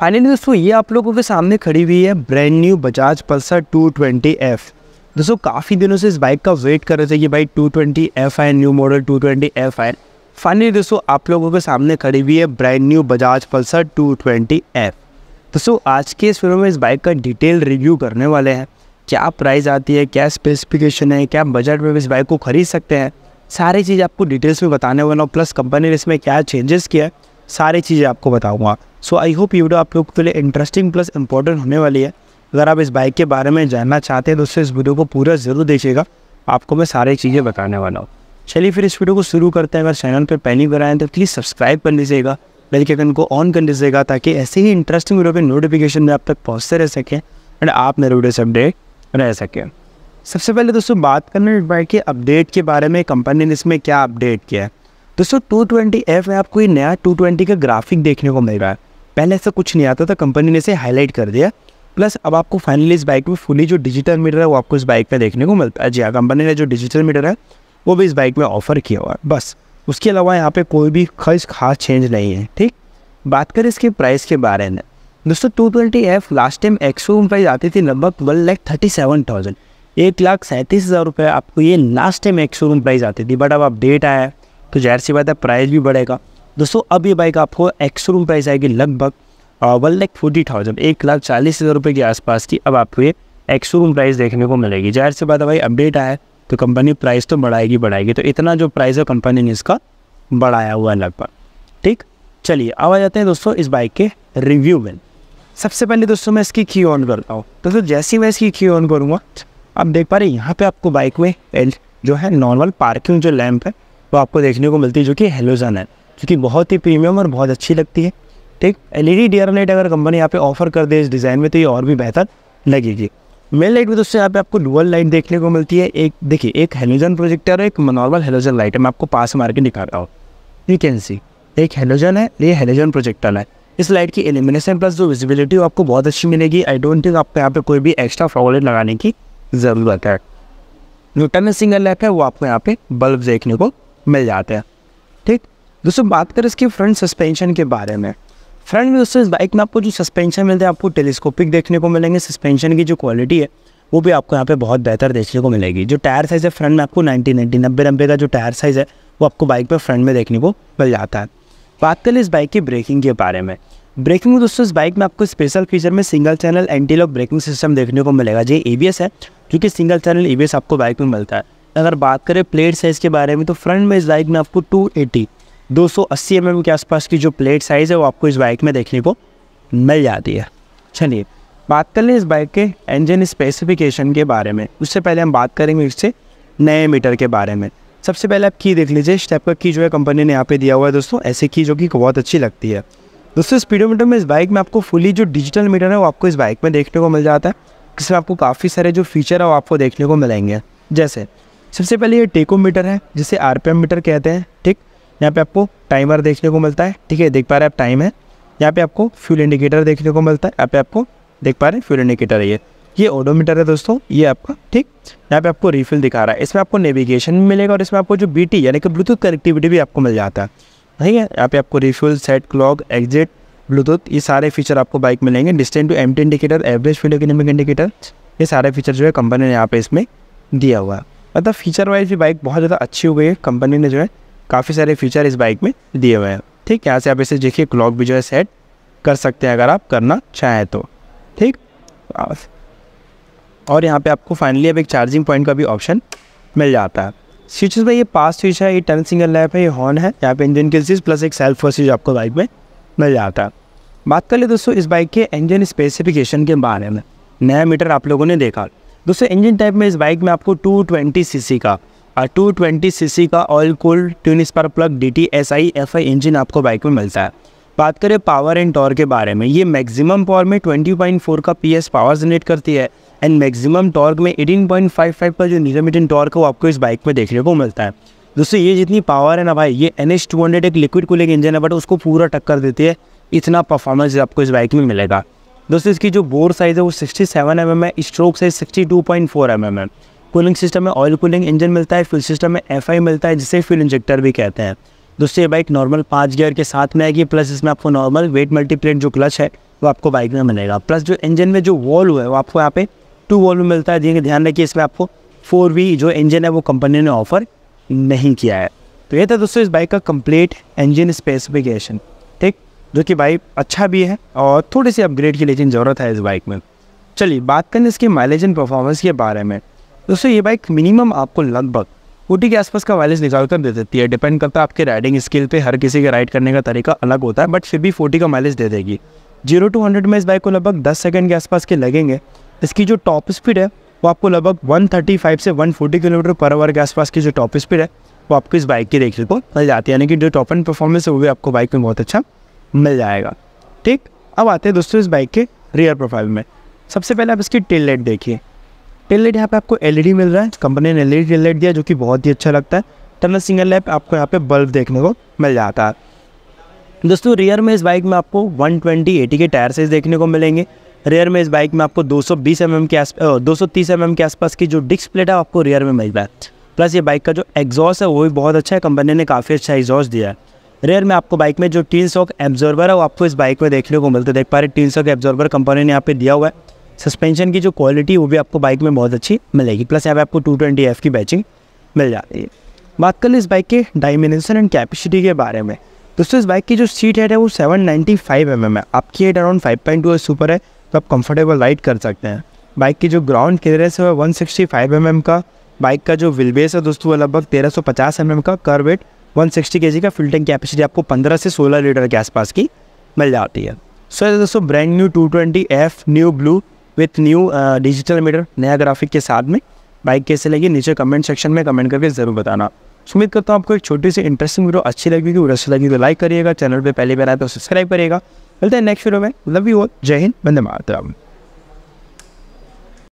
finally दोस्तों ये आप लोगों के सामने खड़ी हुई है brand new Bajaj Pulsar 220F दोस्तों काफ़ी दिनों से इस बाइक का वेट कर रहे थे ये बाइक 220F है न्यू मॉडल 220F है फाइनली दोस्तों आप लोगों के सामने खड़ी हुई है brand new Bajaj Pulsar 220F दोस्तों आज के इस वीडियो में इस बाइक का डिटेल रिव्यू करने वाले हैं क्या प्राइस आती है क्या स्पेसिफिकेशन है क्या बजट में इस बाइक को खरीद सकते हैं सारी चीज़ आपको डिटेल्स में बताने वाला हूँ प्लस कंपनी ने इसमें क्या चेंजेस किया है सारी चीज़ें आपको बताऊँगा सो आई होप ये वीडियो आप लोग के लिए इंटरेस्टिंग प्लस इंपॉर्टेंट होने वाली है अगर आप इस बाइक के बारे में जानना चाहते हैं तो उससे इस वीडियो को पूरा ज़रूर देखिएगा आपको मैं सारी चीज़ें बताने वाला हूँ चलिए फिर इस वीडियो को शुरू करते हैं अगर चैनल पर पहली बार आए तो प्लीज़ सब्सक्राइब कर लीजिएगा बेल के आइकन को ऑन कर लीजिएगा ताकि ऐसे ही इंटरेस्टिंग वीडियो के नोटिफिकेशन में आप तक पहुँचते रह सकें एंड आप मेरे वीडियो से अपडेट रह सकें सबसे पहले दोस्तों बात करना इस बाइक के अपडेट के बारे में कंपनी ने इसमें क्या अपडेट किया है दोस्तों टू ट्वेंटी एफ में आपको ये नया टू ट्वेंटी का ग्राफिक देखने को मिल रहा है पहले ऐसा कुछ नहीं आता था कंपनी ने इसे हाईलाइट कर दिया प्लस अब आपको फाइनली इस बाइक में फुली जो डिजिटल मीटर है वो आपको इस बाइक में देखने को मिलता है जी हाँ कंपनी ने जो डिजिटल मीटर है वो भी इस बाइक में ऑफर किया हुआ है बस उसके अलावा यहाँ पर कोई भी खर्च खास चेंज नहीं है ठीक बात करें इसके प्राइस के बारे में दोस्तों two twenty F last time एक्सो प्राइस आती थी लगभग one lakh thirty seven thousand एक लाख सैंतीस हज़ार रुपये आपको ये लास्ट टाइम एक्सो प्राइस आती थी बट अब अपडेट आया है तो जाहिर सी बात है प्राइस भी बढ़ेगा दोस्तों अब ये बाइक आपको एक्सरूम प्राइस आएगी लगभग वन लैख फोर्टी थाउजेंड एक लाख चालीस हज़ार रुपये के आसपास की अब आपको ये एक्सरूम प्राइस देखने को मिलेगी जाहिर सी बात है भाई अपडेट आया तो कंपनी प्राइस तो बढ़ाएगी बढ़ाएगी तो इतना जो प्राइस है कंपनी ने इसका बढ़ाया हुआ है लगभग ठीक चलिए अब आ जाते हैं दोस्तों इस बाइक के रिव्यू में सबसे पहले दोस्तों मैं इसकी की ऑन करता हूँ तो दोस्तों जैसे ही मैं इसकी की ऑन करूँगा आप देख पा रहे हैं यहाँ पे आपको बाइक में जो है नॉर्मल पार्किंग जो लैंप है वो तो आपको देखने को मिलती है जो कि हेलोजन है जो कि बहुत ही प्रीमियम और बहुत अच्छी लगती है ठीक एल ई लाइट अगर कंपनी यहाँ पे ऑफर कर दे इस डिज़ाइन में तो ये और भी बेहतर लगेगी मेन लाइट में दोस्तों यहाँ पे आपको डुअल लाइट देखने को मिलती है एक देखिए एक हेलोजन प्रोजेक्टर और एक नॉर्मल हेलोजन लाइट है मैं आपको पास मार के दिखा रहा हूँ यू कैन सी एक हेलोजन है ये हेलोजन प्रोजेक्टर है इस लाइट की एलिमिनेशन प्लस जो विजिबिलिटी वो आपको बहुत अच्छी मिलेगी आई डोंट थिंक आपको यहाँ पे कोई भी एक्स्ट्रा फ्लॉलेट लगाने की ज़रूरत है न्यूटन में सिंगल लैप है वो आपको यहाँ पे बल्ब देखने को मिल जाते हैं ठीक दोस्तों बात करें इसके फ्रंट सस्पेंशन के बारे में फ्रंट में दोस्तों इस बाइक में आपको जो सस्पेंशन मिलते हैं आपको टेलीस्कोपिक देखने को मिलेंगे सस्पेंशन की जो क्वालिटी है वो भी आपको यहाँ पे बहुत बेहतर देखने को मिलेगी जो टायर साइज़ है फ्रंट में आपको नाइनटी नाइनटी नब्बे नब्बे का जो टायर साइज़ है वो आपको बाइक पर फ्रंट में देखने को मिल जाता है बात करें इस बाइक की ब्रेकिंग के बारे में ब्रेकिंग में दोस्तों इस बाइक में आपको स्पेशल फीचर में single channel anti lock braking system देखने को मिलेगा जी ए है जो कि सिंगल चैनल ए आपको बाइक में मिलता है अगर बात करें प्लेट साइज़ के बारे में तो फ्रंट में इस बाइक में आपको 280 280 एमएम के आसपास की जो प्लेट साइज़ है वो आपको इस बाइक में देखने को मिल जाती है चलिए बात कर लें इस बाइक के इंजन स्पेसिफिकेशन के बारे में उससे पहले हम बात करेंगे इससे नए मीटर के बारे में सबसे पहले आप की देख लीजिए स्टेप का की जो है कंपनी ने यहाँ पे दिया हुआ है दोस्तों ऐसे की जो कि बहुत अच्छी लगती है दोस्तों स्पीडोमीटर में इस बाइक में आपको फुली जो डिजिटल मीटर है वो आपको इस बाइक में देखने को मिल जाता है जिसमें आपको काफ़ी सारे जो फीचर है वो आपको देखने को मिलेंगे जैसे सबसे पहले ये टेको मीटर है जिसे आर मीटर कहते हैं ठीक यहाँ पे आपको टाइमर देखने को मिलता है ठीक है देख पा रहे आप टाइम है यहाँ पे आपको फ्यूल इंडिकेटर देखने को मिलता है यहाँ पे आपको देख पा रहे हैं फ्यूल इंडिकेटर है ये ये ओडोमीटर है दोस्तों ये आपका ठीक यहाँ पे आपको रिफिल दिखा रहा है इसमें आपको नेविगेशन भी मिलेगा और इसमें आपको जो बी यानी कि ब्लूटूथ कनेक्टिविटी भी आपको मिल जाता है ठीक है यहाँ पे आपको refill set clock exit Bluetooth ये सारे फीचर आपको बाइक मिलेंगे distant distance to M indicator average फीडोकिनमिक इंडिकेटर ये सारे फीचर जो है कंपनी ने यहाँ पे इसमें दिया हुआ है मतलब फीचर वाइज भी बाइक बहुत ज़्यादा अच्छी हो गई है कंपनी ने जो है काफ़ी सारे फीचर इस बाइक में दिए हुए हैं ठीक यहाँ से आप इसे देखिए क्लॉक भी जो है सेट कर सकते हैं अगर आप करना चाहें तो ठीक और यहाँ पे आपको फाइनली अब एक चार्जिंग पॉइंट का भी ऑप्शन मिल जाता है स्विचेस में ये पास स्विच है ये टर्न सिंगल लैप है ये हॉर्न है यहाँ पे इंजन की स्विच प्लस एक सेल्फ स्विच आपको बाइक में मिल जाता है बात कर ले दोस्तों इस बाइक के इंजन स्पेसिफिकेशन के बारे में नया मीटर आप लोगों ने देखा दोस्तों इंजन टाइप में इस बाइक में आपको 220 सीसी का और 220 सीसी का oil cool twin spark plug D T S I F I engine आपको बाइक में मिलता है बात करें पावर एंड टॉर के बारे में ये मैक्सिमम पावर में 20.4 का पीएस पावर जनरेट करती है एंड मैक्सिमम टॉर्क में 18.55 का जो निरमिटन टॉर्क है वो आपको इस बाइक में देखने को मिलता है दोस्तों ये जितनी पावर है ना भाई ये एन एच टू हंड्रेड एक लिक्विड कूलिंग इंजन है बट उसको पूरा टक्कर देती है इतना परफॉर्मेंस आपको इस बाइक में मिलेगा दोस्तों इसकी जो बोर साइज़ है वो 67 सेवन mm है स्ट्रोक साइज 62.4 mm है कूलिंग सिस्टम में ऑयल कूलिंग इंजन मिलता है फ्यूल सिस्टम में एफ मिलता है जिसे फ्यूल इंजेक्टर भी कहते हैं दोस्तों ये बाइक नॉर्मल पाँच गियर के साथ में आएगी प्लस इसमें आपको नॉर्मल वेट मल्टीप्लेट जो क्लच है वो आपको बाइक में मिलेगा प्लस जो इंजन में जो वॉल्व है वो आपको यहाँ पे टू वॉल्व मिलता है जिनके ध्यान रखिए इसमें आपको फोर वी जो इंजन है वो कंपनी ने ऑफर नहीं किया है तो ये था दोस्तों इस बाइक का कंप्लीट इंजन स्पेसिफिकेशन जो कि बाइक अच्छा भी है और थोड़ी सी अपग्रेड की लेकिन ज़रूरत है इस बाइक में चलिए बात करें इसके माइलेज एंड परफॉर्मेंस के बारे में दोस्तों ये बाइक मिनिमम आपको लगभग फोटी के आसपास का माइलेज निकाल कर दे देती है डिपेंड करता है आपके राइडिंग स्किल पे हर किसी का राइड करने का तरीका अलग होता है बट फिर भी फोर्टी का माइलेज दे देगी जीरो टू हंड्रेड में इस बाइक को लगभग दस सेकेंड के आसपास के लगेंगे इसकी जो टॉप स्पीड है वो आपको लगभग वन से वन किलोमीटर पर आवर के आसपास की जो टॉप स्पीड है वो आपको इस बाइक की देखने को मिल जाती है यानी कि जो टॉप एंड परफॉर्मेंस है वो भी आपको बाइक में बहुत अच्छा मिल जाएगा ठीक अब आते हैं दोस्तों इस बाइक के रियर प्रोफाइल में सबसे पहले आप इसकी टेल लाइट देखिए टेल लाइट यहाँ पे आपको एलईडी e मिल रहा है कंपनी ने एलईडी टेल लाइट दिया जो कि बहुत ही अच्छा लगता है टनल सिंगल लैप आपको यहाँ पे बल्ब देखने को मिल जाता है दोस्तों रियर में इस बाइक में आपको 120 ट्वेंटी के टायर साइज देखने को मिलेंगे रियर में इस बाइक में आपको 220 सौ mm के आस दो सौ mm के आसपास की जो डिस्क प्लेट है आपको रियर में मिल रहा है प्लस ये बाइक का जो एग्जॉस है वो भी बहुत अच्छा है कंपनी ने काफ़ी अच्छा एग्जॉस दिया है रेयर में आपको बाइक में जो तीन शॉक एब्जॉर्बर है वो आपको इस बाइक में देखने को मिलता है देख पा रहे तीन शॉक एब्जॉर्बर कंपनी ने यहाँ पे दिया हुआ है सस्पेंशन की जो क्वालिटी वो भी आपको बाइक में बहुत अच्छी मिलेगी प्लस यहाँ पे आपको टू ट्वेंटी एफ की बैचिंग मिल जाती है बात कर लें इस बाइक के डायमेंशन एंड कैपेसिटी के बारे में दोस्तों इस बाइक की जो सीट हेट है वो seven ninety five M M है आपकी height around five point two सुपर है तो आप कंफर्टेबल राइड कर सकते हैं बाइक की जो ग्राउंड क्लियरेंस है one sixty five M M का बाइक का जो विलबेस है दोस्तों वो लगभग तेरह सौ पचास एम एम का कर वेट के जी का फिल्टिंग टैंक कैपेसिटी आपको पंद्रह से सोलह लीटर के आसपास की मिल जाती है सो so, दोस्तों brand new twenty F new blue with new digital meter नया ग्राफिक के साथ में बाइक कैसे लगी नीचे कमेंट सेक्शन में कमेंट करके ज़रूर बताना उम्मीद करता हूँ आपको एक छोटी सी इंटरेस्टिंग वीडियो अच्छी लगी थी अच्छी लगी तो लाइक करिएगा चैनल पर पहले बार आए तो सब्सक्राइब करिएगा मिलते हैं नेक्स्ट वीडियो में लव यू ऑल जय हिंद बंदे मातरम